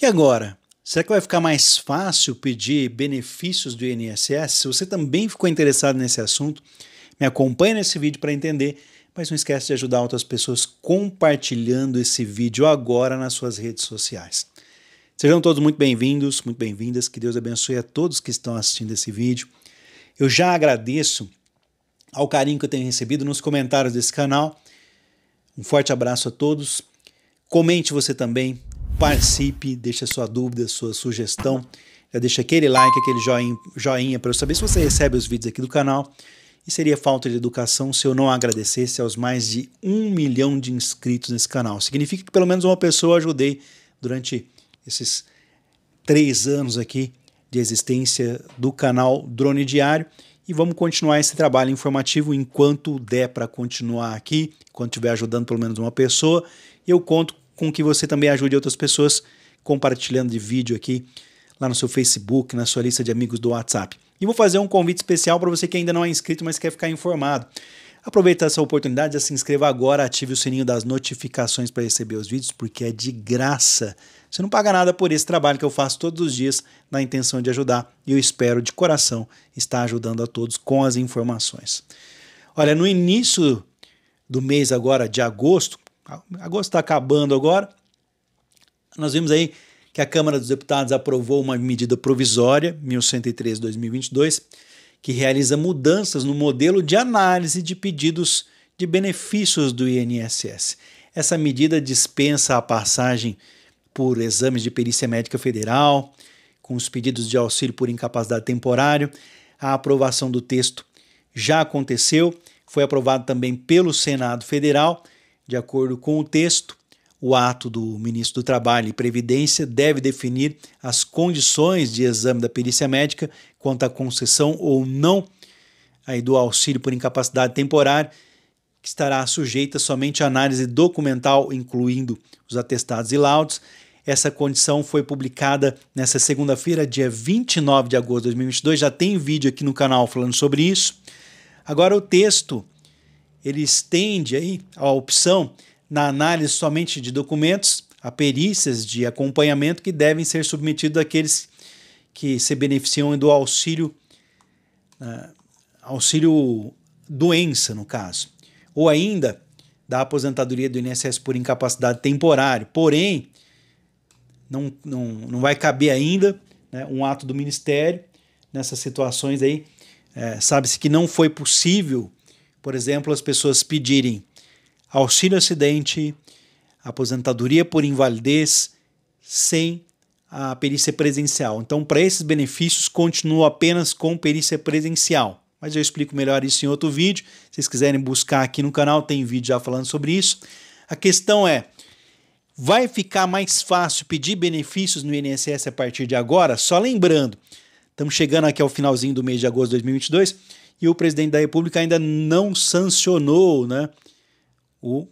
E agora? Será que vai ficar mais fácil pedir benefícios do INSS? Se você também ficou interessado nesse assunto, me acompanhe nesse vídeo para entender, mas não esquece de ajudar outras pessoas compartilhando esse vídeo agora nas suas redes sociais. Sejam todos muito bem-vindos, muito bem-vindas, que Deus abençoe a todos que estão assistindo esse vídeo. Eu já agradeço ao carinho que eu tenho recebido nos comentários desse canal. Um forte abraço a todos. Comente você também, participe, deixe a sua dúvida, a sua sugestão. Já deixa aquele like, aquele joinha, joinha para eu saber se você recebe os vídeos aqui do canal. E seria falta de educação se eu não agradecesse aos mais de um milhão de inscritos nesse canal. Significa que pelo menos uma pessoa eu ajudei durante esses três anos aqui de existência do canal Drone Diário. E vamos continuar esse trabalho informativo enquanto der para continuar aqui, enquanto estiver ajudando pelo menos uma pessoa. Eu conto com que você também ajude outras pessoas compartilhando de vídeo aqui lá no seu Facebook, na sua lista de amigos do WhatsApp. E vou fazer um convite especial para você que ainda não é inscrito, mas quer ficar informado. Aproveita essa oportunidade, já se inscreva agora, ative o sininho das notificações para receber os vídeos, porque é de graça. Você não paga nada por esse trabalho que eu faço todos os dias na intenção de ajudar e eu espero de coração estar ajudando a todos com as informações. Olha, no início do mês agora de agosto, agosto está acabando agora. Nós vimos aí que a Câmara dos Deputados aprovou uma medida provisória, 1103-2022, que realiza mudanças no modelo de análise de pedidos de benefícios do INSS. Essa medida dispensa a passagem por exames de perícia médica federal, com os pedidos de auxílio por incapacidade temporária. A aprovação do texto já aconteceu, foi aprovado também pelo Senado Federal de acordo com o texto, o ato do ministro do Trabalho e Previdência deve definir as condições de exame da perícia médica quanto à concessão ou não aí do auxílio por incapacidade temporária, que estará sujeita somente à análise documental, incluindo os atestados e laudos. Essa condição foi publicada nessa segunda-feira, dia 29 de agosto de 2022. Já tem vídeo aqui no canal falando sobre isso. Agora, o texto ele estende aí a opção na análise somente de documentos a perícias de acompanhamento que devem ser submetidos àqueles que se beneficiam do auxílio uh, auxílio doença no caso, ou ainda da aposentadoria do INSS por incapacidade temporária. Porém, não, não, não vai caber ainda né, um ato do Ministério nessas situações aí. É, Sabe-se que não foi possível por exemplo, as pessoas pedirem auxílio acidente, aposentadoria por invalidez, sem a perícia presencial. Então, para esses benefícios, continuo apenas com perícia presencial. Mas eu explico melhor isso em outro vídeo. Se vocês quiserem buscar aqui no canal, tem vídeo já falando sobre isso. A questão é: vai ficar mais fácil pedir benefícios no INSS a partir de agora? Só lembrando, estamos chegando aqui ao finalzinho do mês de agosto de 2022 e o presidente da República ainda não sancionou né, o,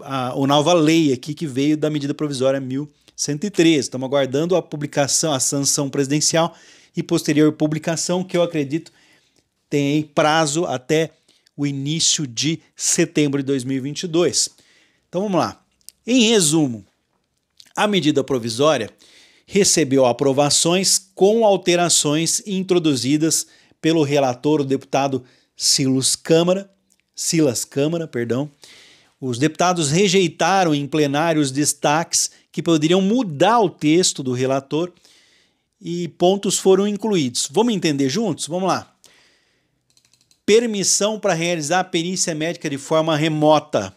a, o nova lei aqui que veio da medida provisória 1113. Estamos aguardando a publicação, a sanção presidencial e posterior publicação, que eu acredito tem prazo até o início de setembro de 2022. Então vamos lá. Em resumo, a medida provisória recebeu aprovações com alterações introduzidas pelo relator, o deputado Silas Câmara, Silas Câmara, perdão. Os deputados rejeitaram em plenário os destaques que poderiam mudar o texto do relator e pontos foram incluídos. Vamos entender juntos? Vamos lá. Permissão para realizar a perícia médica de forma remota.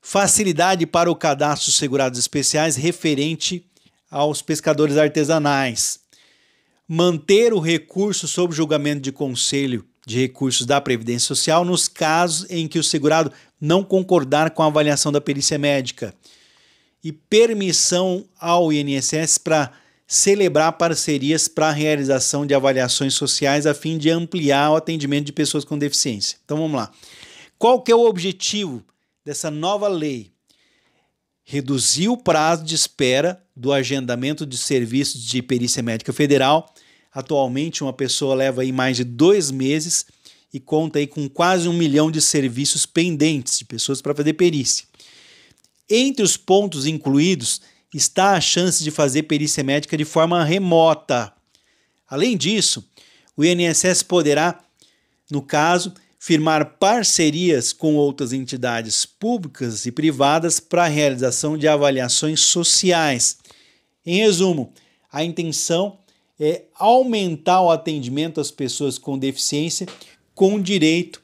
Facilidade para o cadastro segurados especiais referente aos pescadores artesanais manter o recurso sob julgamento de conselho de recursos da Previdência Social nos casos em que o segurado não concordar com a avaliação da perícia médica e permissão ao INSS para celebrar parcerias para a realização de avaliações sociais a fim de ampliar o atendimento de pessoas com deficiência. Então vamos lá. Qual que é o objetivo dessa nova lei? Reduzir o prazo de espera do agendamento de serviços de perícia médica federal Atualmente, uma pessoa leva aí mais de dois meses e conta aí com quase um milhão de serviços pendentes de pessoas para fazer perícia. Entre os pontos incluídos está a chance de fazer perícia médica de forma remota. Além disso, o INSS poderá, no caso, firmar parcerias com outras entidades públicas e privadas para a realização de avaliações sociais. Em resumo, a intenção é, aumentar o atendimento às pessoas com deficiência com direito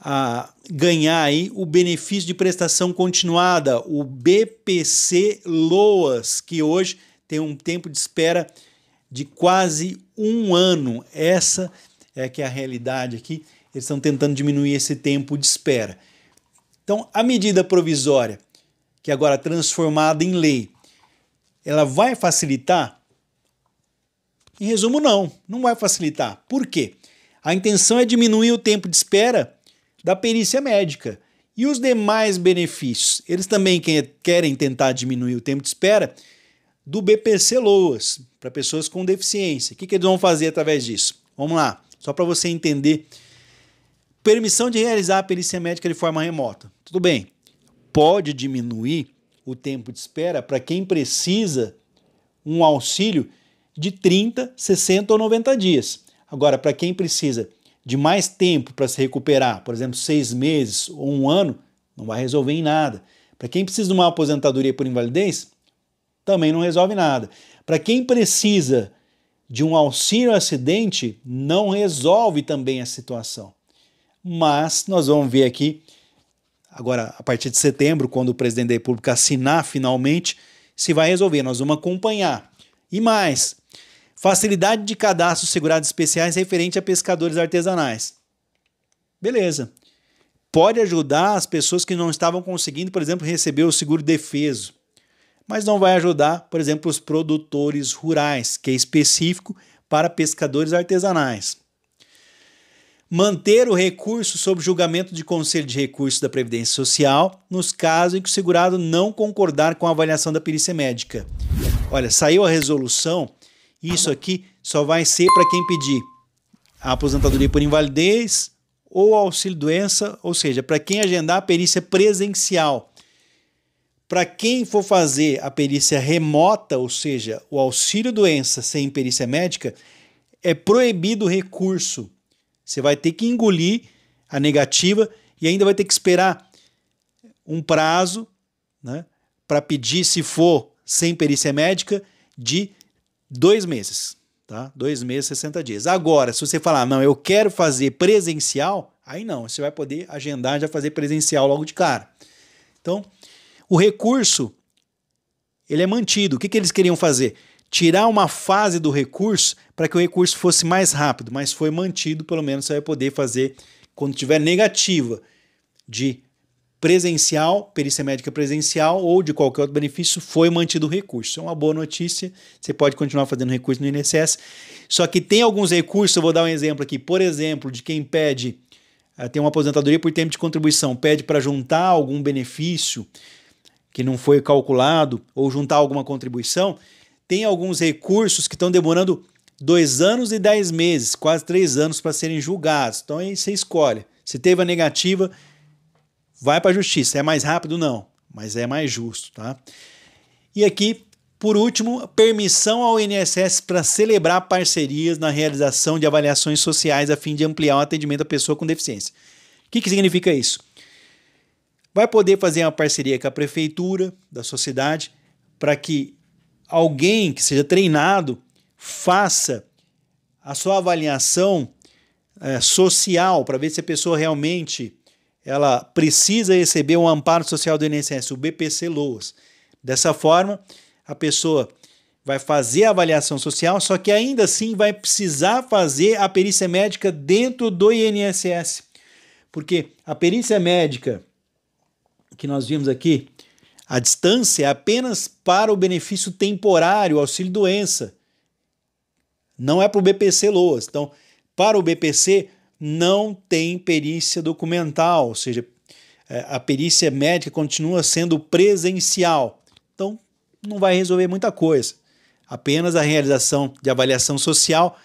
a ganhar aí o benefício de prestação continuada, o BPC LOAS, que hoje tem um tempo de espera de quase um ano. Essa é que é a realidade aqui. Eles estão tentando diminuir esse tempo de espera. Então, a medida provisória, que agora é transformada em lei, ela vai facilitar? Em resumo, não, não vai facilitar. Por quê? A intenção é diminuir o tempo de espera da perícia médica. E os demais benefícios? Eles também querem tentar diminuir o tempo de espera do BPC Loas para pessoas com deficiência. O que, que eles vão fazer através disso? Vamos lá, só para você entender. Permissão de realizar a perícia médica de forma remota. Tudo bem, pode diminuir o tempo de espera para quem precisa um auxílio de 30, 60 ou 90 dias. Agora, para quem precisa de mais tempo para se recuperar, por exemplo, seis meses ou um ano, não vai resolver em nada. Para quem precisa de uma aposentadoria por invalidez, também não resolve nada. Para quem precisa de um auxílio acidente, não resolve também a situação. Mas nós vamos ver aqui, agora a partir de setembro, quando o presidente da República assinar finalmente, se vai resolver. Nós vamos acompanhar. E mais, Facilidade de cadastro segurados especiais referente a pescadores artesanais. Beleza. Pode ajudar as pessoas que não estavam conseguindo, por exemplo, receber o seguro defeso. Mas não vai ajudar, por exemplo, os produtores rurais, que é específico para pescadores artesanais. Manter o recurso sob julgamento de Conselho de Recursos da Previdência Social nos casos em que o segurado não concordar com a avaliação da perícia médica. Olha, saiu a resolução isso aqui só vai ser para quem pedir a aposentadoria por invalidez ou auxílio doença, ou seja, para quem agendar a perícia presencial. Para quem for fazer a perícia remota, ou seja, o auxílio doença sem perícia médica, é proibido o recurso. Você vai ter que engolir a negativa e ainda vai ter que esperar um prazo né, para pedir, se for sem perícia médica, de dois meses, tá? Dois meses, 60 dias. Agora, se você falar, não, eu quero fazer presencial, aí não, você vai poder agendar já fazer presencial logo de cara. Então, o recurso, ele é mantido. O que, que eles queriam fazer? Tirar uma fase do recurso para que o recurso fosse mais rápido, mas foi mantido, pelo menos você vai poder fazer quando tiver negativa de presencial, perícia médica presencial ou de qualquer outro benefício, foi mantido o recurso. Isso é uma boa notícia, você pode continuar fazendo recurso no INSS. Só que tem alguns recursos, eu vou dar um exemplo aqui, por exemplo, de quem pede, eh, tem uma aposentadoria por tempo de contribuição, pede para juntar algum benefício que não foi calculado ou juntar alguma contribuição, tem alguns recursos que estão demorando dois anos e dez meses, quase três anos para serem julgados. Então aí você escolhe. Se teve a negativa, vai para a justiça. É mais rápido? Não, mas é mais justo, tá? E aqui, por último, permissão ao INSS para celebrar parcerias na realização de avaliações sociais a fim de ampliar o atendimento à pessoa com deficiência. O que, que significa isso? Vai poder fazer uma parceria com a prefeitura da sociedade para que alguém que seja treinado faça a sua avaliação é, social para ver se a pessoa realmente ela precisa receber um amparo social do INSS, o BPC LOAS. Dessa forma, a pessoa vai fazer a avaliação social, só que ainda assim vai precisar fazer a perícia médica dentro do INSS. Porque a perícia médica que nós vimos aqui, a distância é apenas para o benefício temporário, auxílio doença. Não é para o BPC LOAS. Então, para o BPC, não tem perícia documental, ou seja, é, a perícia médica continua sendo presencial. Então, não vai resolver muita coisa. Apenas a realização de avaliação social.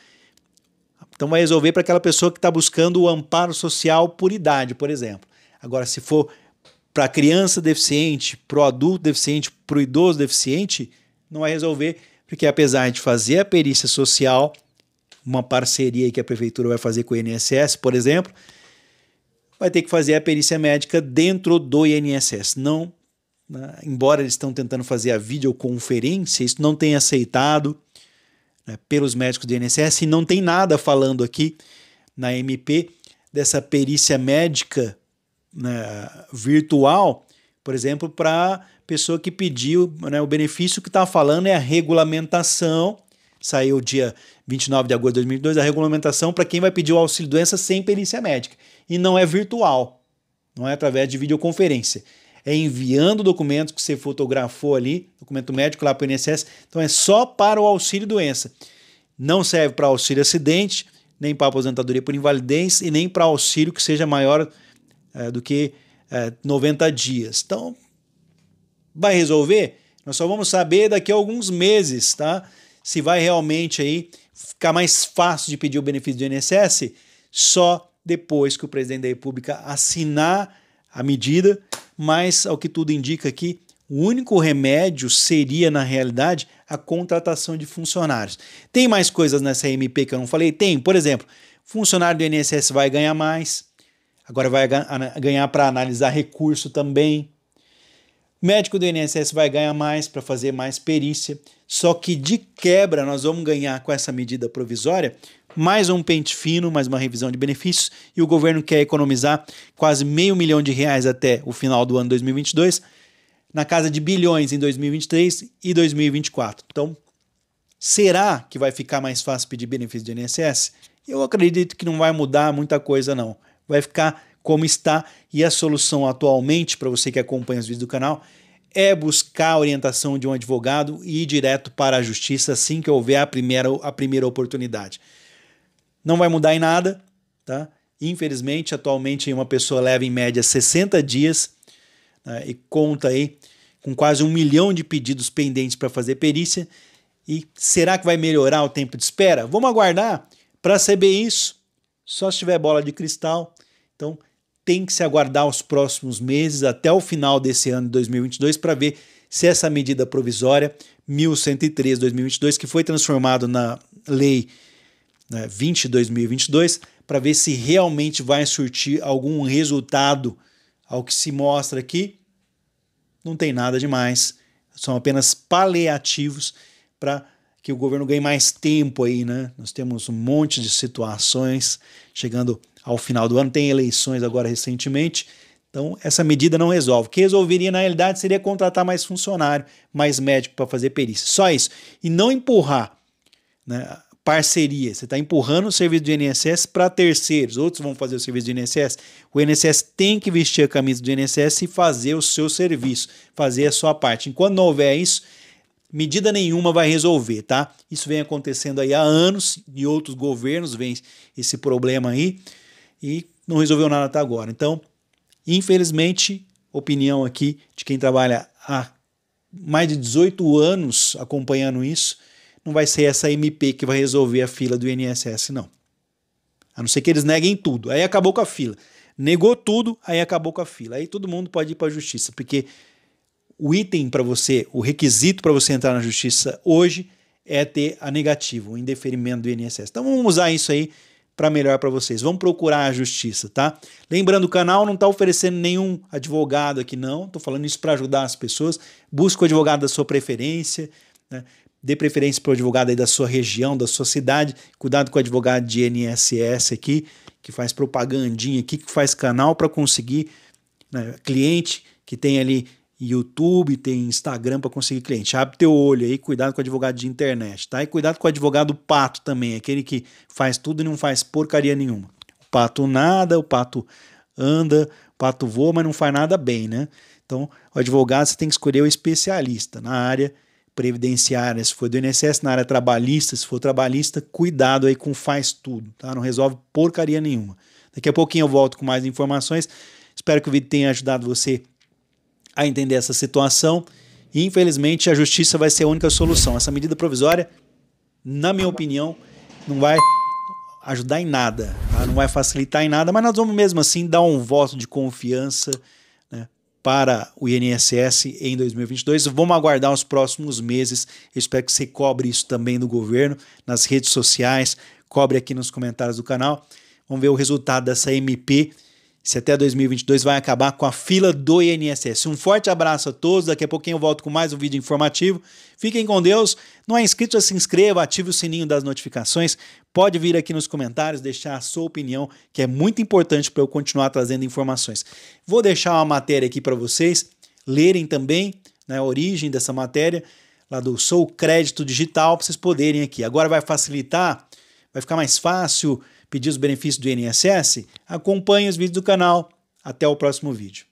Então, vai resolver para aquela pessoa que está buscando o amparo social por idade, por exemplo. Agora, se for para a criança deficiente, para o adulto deficiente, para o idoso deficiente, não vai resolver, porque apesar de fazer a perícia social, uma parceria que a prefeitura vai fazer com o INSS, por exemplo, vai ter que fazer a perícia médica dentro do INSS. Não, né? embora eles estão tentando fazer a videoconferência, isso não tem aceitado né, pelos médicos do INSS e não tem nada falando aqui na MP dessa perícia médica né, virtual, por exemplo, para pessoa que pediu né, o benefício que está falando é a regulamentação. Saiu dia 29 de agosto de 2002, a regulamentação para quem vai pedir o auxílio doença sem perícia médica. E não é virtual, não é através de videoconferência. É enviando documentos que você fotografou ali, documento médico lá para o INSS. Então é só para o auxílio doença. Não serve para auxílio acidente, nem para aposentadoria por invalidez e nem para auxílio que seja maior é, do que é, 90 dias. Então, vai resolver? Nós só vamos saber daqui a alguns meses, tá? Se vai realmente aí ficar mais fácil de pedir o benefício do INSS só depois que o presidente da República assinar a medida, mas ao que tudo indica aqui, o único remédio seria, na realidade, a contratação de funcionários. Tem mais coisas nessa MP que eu não falei? Tem, por exemplo, funcionário do INSS vai ganhar mais, agora vai ganhar para analisar recurso também. Médico do INSS vai ganhar mais para fazer mais perícia. Só que de quebra nós vamos ganhar com essa medida provisória mais um pente fino, mais uma revisão de benefícios e o governo quer economizar quase meio milhão de reais até o final do ano 2022, na casa de bilhões em 2023 e 2024. Então, será que vai ficar mais fácil pedir benefício de INSS? Eu acredito que não vai mudar muita coisa não. Vai ficar como está e a solução atualmente para você que acompanha os vídeos do canal é buscar a orientação de um advogado e ir direto para a justiça assim que houver a primeira, a primeira oportunidade. Não vai mudar em nada, tá? Infelizmente, atualmente uma pessoa leva em média 60 dias né, e conta aí com quase um milhão de pedidos pendentes para fazer perícia. E será que vai melhorar o tempo de espera? Vamos aguardar para saber isso. Só se tiver bola de cristal. Então, tem que se aguardar os próximos meses, até o final desse ano de 2022, para ver se essa medida provisória 1103-2022, que foi transformado na lei né, 20-2022, para ver se realmente vai surtir algum resultado ao que se mostra aqui. Não tem nada demais, são apenas paliativos para que o governo ganhe mais tempo aí, né? Nós temos um monte de situações chegando ao final do ano, tem eleições agora recentemente. Então, essa medida não resolve. O que resolveria, na realidade, seria contratar mais funcionário, mais médico para fazer perícia. Só isso. E não empurrar né, parceria. Você está empurrando o serviço do INSS para terceiros. Outros vão fazer o serviço do INSS. O INSS tem que vestir a camisa do INSS e fazer o seu serviço, fazer a sua parte. Enquanto não houver isso, medida nenhuma vai resolver, tá? Isso vem acontecendo aí há anos e outros governos vêm esse problema aí e não resolveu nada até agora. Então, infelizmente, opinião aqui de quem trabalha há mais de 18 anos acompanhando isso, não vai ser essa MP que vai resolver a fila do INSS, não. A não ser que eles neguem tudo. Aí acabou com a fila. Negou tudo, aí acabou com a fila. Aí todo mundo pode ir para a justiça, porque o item para você, o requisito para você entrar na justiça hoje é ter a negativa, o indeferimento do INSS. Então vamos usar isso aí para melhor para vocês. Vamos procurar a justiça, tá? Lembrando, o canal não está oferecendo nenhum advogado aqui, não. Estou falando isso para ajudar as pessoas. Busca o advogado da sua preferência, né? dê preferência para o advogado aí da sua região, da sua cidade. Cuidado com o advogado de NSS aqui, que faz propagandinha aqui, que faz canal para conseguir né, cliente que tem ali YouTube, tem Instagram para conseguir cliente. Abre teu olho aí, cuidado com o advogado de internet, tá? E cuidado com o advogado pato também, aquele que faz tudo e não faz porcaria nenhuma. O pato nada, o pato anda, o pato voa, mas não faz nada bem, né? Então, o advogado você tem que escolher o especialista na área previdenciária, se for do INSS, na área trabalhista, se for trabalhista, cuidado aí com faz tudo, tá? Não resolve porcaria nenhuma. Daqui a pouquinho eu volto com mais informações. Espero que o vídeo tenha ajudado você a entender essa situação e, infelizmente, a justiça vai ser a única solução. Essa medida provisória, na minha opinião, não vai ajudar em nada, tá? não vai facilitar em nada, mas nós vamos mesmo assim dar um voto de confiança né, para o INSS em 2022. Vamos aguardar os próximos meses. Eu espero que você cobre isso também do governo, nas redes sociais, cobre aqui nos comentários do canal. Vamos ver o resultado dessa MP se até 2022 vai acabar com a fila do INSS. Um forte abraço a todos, daqui a pouquinho eu volto com mais um vídeo informativo. Fiquem com Deus. Não é inscrito, já se inscreva, ative o sininho das notificações. Pode vir aqui nos comentários deixar a sua opinião, que é muito importante para eu continuar trazendo informações. Vou deixar uma matéria aqui para vocês lerem também, né, a origem dessa matéria, lá do Sou Crédito Digital, para vocês poderem aqui. Agora vai facilitar, vai ficar mais fácil pedir os benefícios do INSS? Acompanhe os vídeos do canal. Até o próximo vídeo.